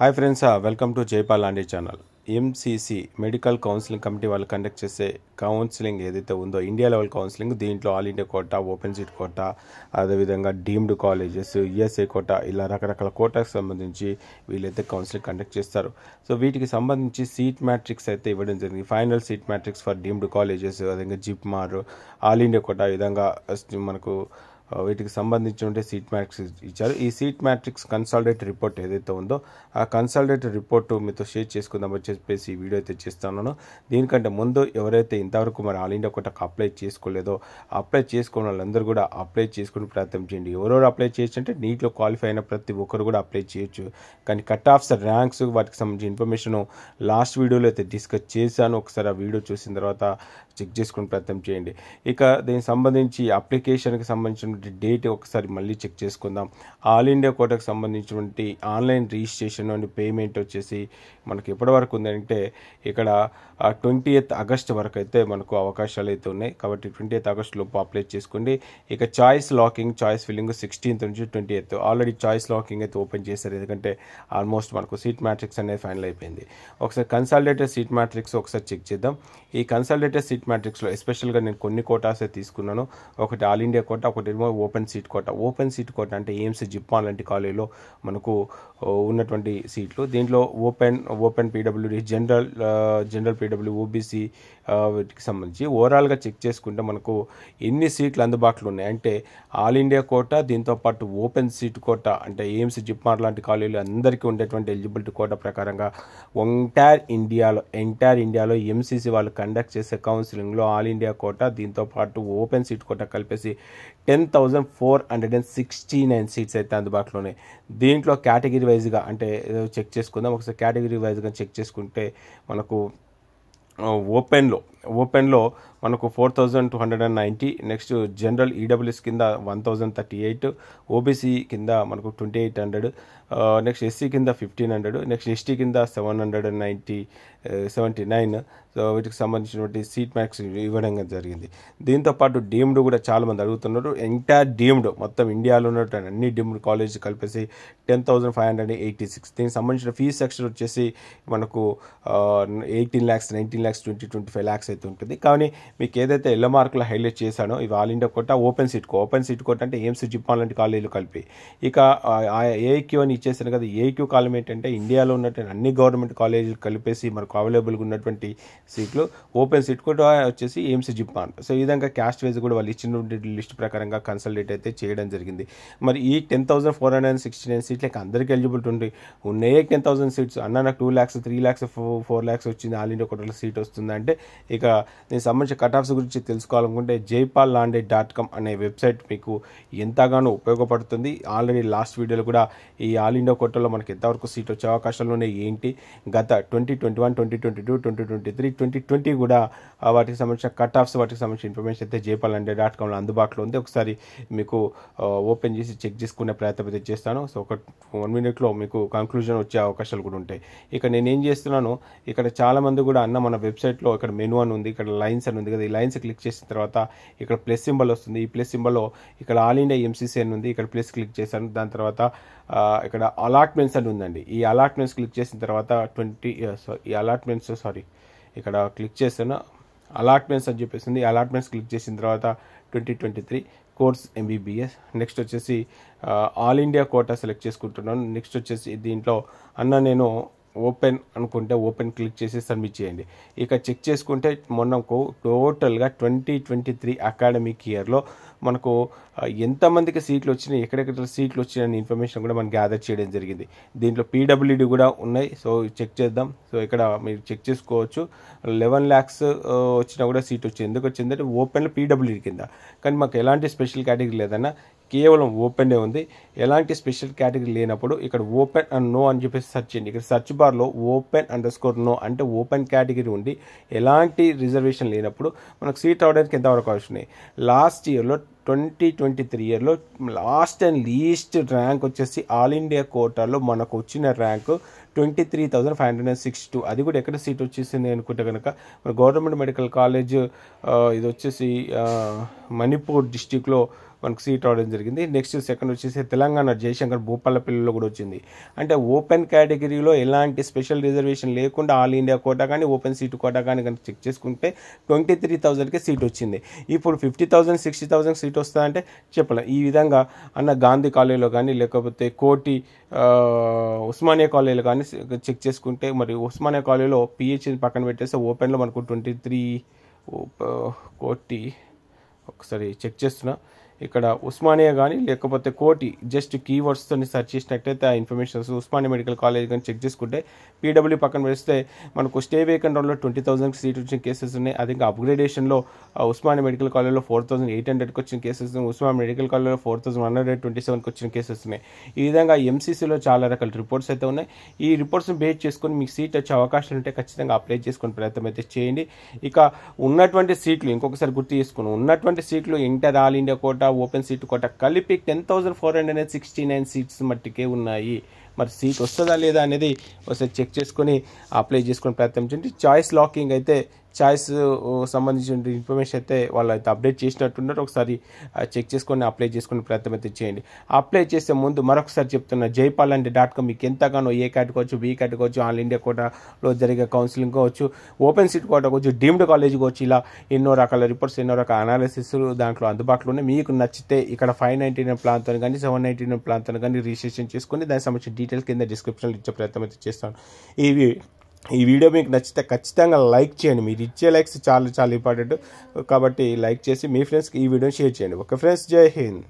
hi friends welcome to Jaipal లాంటి channel MCC medical counselling committee వాళ్ళు conduct చేసే counselling ఏదైతే ఉందో ఇండియా లెవెల్ కౌన్సిలింగ్ దీంట్లో all India quota open seat quota అదేవిధంగా డీమ్డ్ కాలేజెస్ యుఎస్ఏ కోటా ఇలా రకరకాల కోటాకు సంబంధించి వీళ్ళైతే కౌన్సిలింగ్ కండక్ట్ చేస్తారు సో వీటికి సంబంధించి సీట్ మ్యాట్రిక్స్ అయితే ఇవ్వడం జరిగింది final seat matrix for deemed colleges అదేవిధంగా జిప్మార్ ఆల్ ఇండియా కోటా విధంగా మనకు వీటికి సంబంధించి ఉంటే సీట్ మ్యాట్రిక్స్ ఇచ్చారు ఈ సీట్ మ్యాట్రిక్స్ కన్సల్టేట్ రిపోర్ట్ ఏదైతే ఉందో ఆ కన్సల్టేట్ రిపోర్ట్ మీతో షేర్ చేసుకుందామని చెప్పేసి ఈ వీడియో అయితే చేస్తున్నాను దీనికంటే ముందు ఎవరైతే ఇంతవరకు మరి ఆల్ ఇండియా కొట్టకు అప్లై చేసుకోలేదో అప్లై చేసుకున్న వాళ్ళందరూ కూడా అప్లై చేసుకుని ప్రయత్నం చేయండి ఎవరెవరు అప్లై చేయొచ్చు అంటే నీట్లో క్వాలిఫై అయిన ప్రతి ఒక్కరు కూడా అప్లై చేయొచ్చు కానీ కట్ ఆఫ్ ర్యాంక్స్ వాటికి సంబంధించిన ఇన్ఫర్మేషన్ లాస్ట్ వీడియోలో అయితే డిస్కస్ చేశాను ఒకసారి ఆ వీడియో చూసిన తర్వాత చెక్ చేసుకుని ప్రయత్నం చేయండి ఇక దీనికి సంబంధించి అప్లికేషన్కి సంబంధించిన సంబంధించినటువంటి డేట్ ఒకసారి మళ్ళీ చెక్ చేసుకుందాం ఆల్ ఇండియా కోటకు సంబంధించినటువంటి ఆన్లైన్ రిజిస్ట్రేషన్ అండ్ పేమెంట్ వచ్చేసి మనకి ఎప్పటి వరకు ఉందంటే ఇక్కడ ట్వంటీ ఎయిత్ ఆగస్ట్ వరకు అయితే మనకు అవకాశాలు అయితే ఉన్నాయి కాబట్టి ట్వంటీ ఎయిత్ ఆగస్ట్ లోపు అప్లై చేసుకోండి ఇక choice locking choice filling sixteenth నుంచి twenty eighth already choice locking అయితే ఓపెన్ చేశారు ఎందుకంటే ఆల్మోస్ట్ మనకు సీట్ మ్యాట్రిక్స్ అనేది ఫైనల్ అయిపోయింది ఒకసారి కన్సాలిడేటెడ్ సీట్ మ్యాట్రిక్స్ ఒకసారి చెక్ చేద్దాం ఈ కన్సాలిడేటెడ్ సీట్ మ్యాట్రిక్స్లో ఎస్పెషల్గా నేను కొన్ని కోటాసే తీసుకున్నాను ఒకటి ఆల్ ఇండియా కోట ఒకటి ఏమో open seat quota open seat quota అంటే ఎయిమ్స్ జిప్పాన్ లాంటి కాలేజీలో మనకు ఉన్నటువంటి సీట్లు దీంట్లో open open PWD general general PW OBC వీటికి సంబంధించి ఓవరాల్గా చెక్ చేసుకుంటే మనకు ఎన్ని సీట్లు అందుబాటులో ఉన్నాయి అంటే ఆల్ ఇండియా కోటా దీంతోపాటు ఓపెన్ సీట్ కోటా అంటే ఎయిమ్స్ జిప్మార్ లాంటి కాలేజీలు అందరికీ ఉండేటువంటి ఎలిజిబిలిటీ కోటా ప్రకారంగా ఎంటైర్ ఇండియాలో ఎంటైర్ ఇండియాలో ఎంసీసీ వాళ్ళు కండక్ట్ చేసే కౌన్సిలింగ్లో ఆల్ ఇండియా కోటా దీంతోపాటు ఓపెన్ సీట్ కోటా కలిపేసి ten thousand four hundred and sixty nine seats అయితే అందుబాటులో ఉన్నాయి దీంట్లో కేటగిరీ వైజ్గా అంటే చెక్ చేసుకుందాం ఒకసారి కేటగిరీ వైజ్గా చెక్ చేసుకుంటే మనకు 哦，我喷喽。ఓపెన్లో మనకు four thousand two hundred and ninety next general EWS కింద one thousand thirty eight OBC కింద మనకు twenty eight hundred next SC కింద ఫిఫ్టీన్ హండ్రెడ్ నెక్స్ట్ ఎస్టీ కింద seven hundred and ninety seventy nine so వీటికి సంబంధించినటువంటి సీట్ మ్యాక్స్ ఇవ్వడం జరిగింది దీంతోపాటు డీమ్డ్ కూడా చాలామంది అడుగుతున్నారు ఎంటైర్ డీమ్డ్ మొత్తం ఇండియాలో ఉన్నటువంటి అన్ని డీమ్డ్ కాలేజ్ కలిపేసి ten thousand five hundred eighty six దీనికి సంబంధించిన ఫీజ్ సెక్షన్ వచ్చేసి మనకు eighteen lakhs nineteen lakhs twenty twenty five lakhs అయితే ఉంటుంది కానీ మీకు ఏదైతే ఎల్లో మార్కులు హైలైట్ చేశానో ఇవి all India quota open seat కో ఓపెన్ సీట్ కోట అంటే ఎయిమ్స్ జిప్మాన్ లాంటి కాలేజీలు కలిపి ఇక ఏఐక్యూ అని ఇచ్చేసాను కదా ఏఐక్యూ కాలం ఏంటంటే ఇండియాలో ఉన్నటువంటి అన్ని గవర్నమెంట్ కాలేజీలు కలిపేసి మనకు అవైలబుల్గా ఉన్నటువంటి సీట్లు ఓపెన్ సీట్ కూడా వచ్చేసి ఎయిమ్స్ జిప్మాన్ సో ఈ విధంగా క్యాస్ట్ వైజ్ కూడా వాళ్ళు ఇచ్చినటువంటి లిస్ట్ ప్రకారంగా కన్సల్టేట్ అయితే చేయడం జరిగింది మరి ఈ ten thousand four hundred and sixty nine ఇక అందరికీ ఎలిజిబిలిటీ ఉంది ఉన్నాయే టెన్ థౌసండ్ సీట్స్ అన్న నాకు two lakhs three lakhs four lakhs వచ్చింది ఆల్ ఇండియా కోటలో సీట్ వస్తుందంటే ఇక ఇంకా దీనికి సంబంధించిన కటాఫ్స్ గురించి తెలుసుకోవాలనుకుంటే జైపాల్ లాండే డాట్ కామ్ అనే వెబ్సైట్ మీకు ఎంతగానో ఉపయోగపడుతుంది ఆల్రెడీ లాస్ట్ వీడియోలో కూడా ఈ ఆల్ ఇండియా కోటల్లో మనకి ఎంతవరకు సీట్ వచ్చే ఉన్నాయి ఏంటి గత twenty twenty one twenty twenty two twenty twenty three twenty twenty కూడా వాటికి సంబంధించిన కట్ ఆఫ్స్ వాటికి సంబంధించిన ఇన్ఫర్మేషన్ అయితే జైపాల్ లాండే డాట్ కామ్లో అందుబాటులో ఉంది ఒకసారి మీకు ఓపెన్ చేసి చెక్ చేసుకునే ప్రయత్నం అయితే చేస్తాను సో ఒక వన్ మినిట్లో మీకు కంక్లూజన్ వచ్చే అవకాశాలు కూడా ఉంటాయి ఇక నేనేం చేస్తున్నాను ఇక్కడ చాలామంది కూడా అన్న మన వెబ్సైట్లో ఇక్కడ మెను అని ఉంది ఇక్కడ లైన్స్ అని ఉంది కదా ఈ లైన్స్ క్లిక్ చేసిన తర్వాత ఇక్కడ ప్లస్ సింబల్ వస్తుంది ఈ ప్లస్ సింబల్లో ఇక్కడ ఆల్ ఇండియా ఎంసీసీ అని ఉంది ఇక్కడ ప్లస్ క్లిక్ చేశాను దాని తర్వాత ఇక్కడ అలాట్మెంట్స్ అని ఉందండి ఈ అలాట్మెంట్స్ క్లిక్ చేసిన తర్వాత ట్వంటీ ఈ అలాట్మెంట్స్ సారీ ఇక్కడ క్లిక్ చేస్తాను అలాట్మెంట్స్ అని చెప్పేసి ఉంది అలాట్మెంట్స్ క్లిక్ చేసిన తర్వాత twenty twenty three course MBBS next వచ్చేసి ఆల్ ఇండియా కోటా సెలెక్ట్ చేసుకుంటున్నాను నెక్స్ట్ వచ్చేసి దీంట్లో అన్న నేను ఓపెన్ అనుకుంటే ఓపెన్ క్లిక్ చేసి సబ్మిట్ చేయండి ఇక చెక్ చేసుకుంటే మనకు టోటల్గా ట్వంటీ ట్వంటీ త్రీ అకాడమిక్ ఇయర్లో మనకు ఎంతమందికి సీట్లు వచ్చినాయి ఎక్కడెక్కడ సీట్లు వచ్చినాయి అనే ఇన్ఫర్మేషన్ కూడా మనం గ్యాదర్ చేయడం జరిగింది దీంట్లో పీడబ్ల్యూడి కూడా ఉన్నాయి సో చెక్ చేద్దాం సో ఇక్కడ మీరు చెక్ చేసుకోవచ్చు లెవెన్ ల్యాక్స్ వచ్చినా కూడా సీట్ వచ్చింది ఎందుకు వచ్చిందంటే ఓపెన్లో పీడబ్ల్యూడి కింద కానీ మాకు ఎలాంటి స్పెషల్ కేటగిరీ లేదన్నా కేవలం ఓపెనే ఉంది ఎలాంటి స్పెషల్ కేటగిరీ లేనప్పుడు ఇక్కడ ఓపెన్ అండ్ నో అని చెప్పేసి సెర్చ్ చేయండి ఇక్కడ సెర్చ్ బార్లో ఓపెన్ అండర్ స్కోర్ నో అంటే ఓపెన్ కేటగిరీ ఉండి ఎలాంటి రిజర్వేషన్ లేనప్పుడు మనకు సీట్ అవడానికి అవకాశం ఉన్నాయి లాస్ట్ ఇయర్లో ట్వంటీ ట్వంటీ త్రీ ఇయర్లో లాస్ట్ అండ్ లీస్ట్ ర్యాంక్ వచ్చేసి ఆల్ ఇండియా కోటాలో మనకు వచ్చిన rank twenty three thousand five hundred and sixty two అది కూడా ఎక్కడ సీట్ వచ్చేసింది అనుకుంటే కనుక మన గవర్నమెంట్ మెడికల్ కాలేజ్ ఇది వచ్చేసి మణిపూర్ డిస్టిక్లో మనకు సీట్ రావడం జరిగింది నెక్స్ట్ సెకండ్ వచ్చేసి తెలంగాణ జయశంకర్ భూపాల భూపాలపల్లిలో కూడా వచ్చింది అంటే ఓపెన్ కేటగిరీలో ఎలాంటి స్పెషల్ రిజర్వేషన్ లేకుండా ఆల్ ఇండియా కోటా కానీ ఓపెన్ సీటు కోటా కానీ కనుక చెక్ చేసుకుంటే ట్వంటీ త్రీ థౌజండ్కి సీట్ వచ్చింది ఇప్పుడు fifty thousand sixty thousand seat వస్తుందంటే చెప్పలేదు ఈ విధంగా అన్న గాంధీ కాలేజీలో కానీ లేకపోతే కోటి ఉస్మానియా కాలేజీలో కానీ చెక్ చేసుకుంటే మరి ఉస్మానియా కాలేజీలో పిహెచ్ని పక్కన పెట్టేస్తే ఓపెన్లో మనకు ట్వంటీ త్రీ కోటి ఒకసారి చెక్ చేస్తున్నా ఇక్కడ ఉస్మానియా కానీ లేకపోతే కోటి జస్ట్ కీవర్డ్స్తో సెర్చ్ చేసినట్టయితే ఆ ఇన్ఫర్మేషన్స్ ఉస్మానియా మెడికల్ కాలేజ్ కానీ చెక్ చేసుకుంటే పీడబ్ల్యూ పక్కన పెడితే మనకు స్టే వేకెంట్ రౌండ్లో ట్వంటీ థౌసండ్కి సీట్ వచ్చిన కేసెస్ ఉన్నాయి అది ఇంకా అప్గ్రేడేషన్లో ఉస్మానియా మెడికల్ కాలేజ్లో ఫోర్ థౌసండ్ ఎయిట్ హండ్రెడ్కి వచ్చిన కేసెస్ ఉన్నాయి ఉస్మానియా మెడికల్ కాలేజ్లో four thousand one hundred twenty సెవెన్కి వచ్చిన కేసెస్ ఉన్నాయి ఈ విధంగా ఎంసీసీలో చాలా రకాల రిపోర్ట్స్ అయితే ఉన్నాయి ఈ రిపోర్ట్స్ని బేస్ చేసుకొని మీకు సీట్ వచ్చే అవకాశాలు ఉంటే ఖచ్చితంగా అప్లై చేసుకునే ప్రయత్నం అయితే చేయండి ఇక ఉన్నటువంటి సీట్లు ఇంకొకసారి గుర్తు చేసుకుని ఉన్నటువంటి సీట్లు ఇంటర్ all India quota quota open seat quota కలిపి ten thousand four hundred and sixty nine seats మట్టికే ఉన్నాయి మరి సీట్ వస్తుందా లేదా అనేది ఒకసారి చెక్ చేసుకొని అప్లై చేసుకొని ప్రయత్నం చేయండి చాయిస్ లాకింగ్ అయితే ఛాయిస్ సంబంధించిన ఇన్ఫర్మేషన్ అయితే వాళ్ళు అయితే అప్డేట్ చేసినట్టున్నారు ఒకసారి చెక్ చేసుకొని అప్లై చేసుకుని ప్రయత్నం అయితే చేయండి అప్లై చేసే ముందు మరొకసారి చెప్తున్నా జైపాల్ అంటే డాట్ కామ్ మీకు ఎంతగానో ఏ క్యాట్ కావచ్చు బీ క్యాట్ కావచ్చు ఆల్ ఇండియా కోటాలో జరిగే కౌన్సిలింగ్ కావచ్చు ఓపెన్ సీట్ కోట కావచ్చు డీమ్డ్ కాలేజ్ కావచ్చు ఇలా ఎన్నో రకాల రిపోర్ట్స్ ఎన్నో రకాల అనాలిసిస్ దాంట్లో అందుబాటులో ఉన్నాయి మీకు నచ్చితే ఇక్కడ ఫైవ్ నైంటీ నైన్ ప్లాన్తో కానీ సెవెన్ నైంటీ నైన్ ప్లాన్తో కానీ రిజిస్ట్రేషన్ చేసుకుని దానికి సంబంధించిన డీటెయిల్స్ కింద డిస్క్రిప్షన్లో ఇచ్చే ప్రయత్నం అయితే చేస్తాను ఇవి ఈ వీడియో మీకు నచ్చితే ఖచ్చితంగా లైక్ చేయండి మీరు ఇచ్చే లైక్స్ చాలా చాలా ఇంపార్టెంట్ కాబట్టి లైక్ చేసి మీ ఫ్రెండ్స్కి ఈ వీడియోని షేర్ చేయండి ఓకే ఫ్రెండ్స్ జై హింద్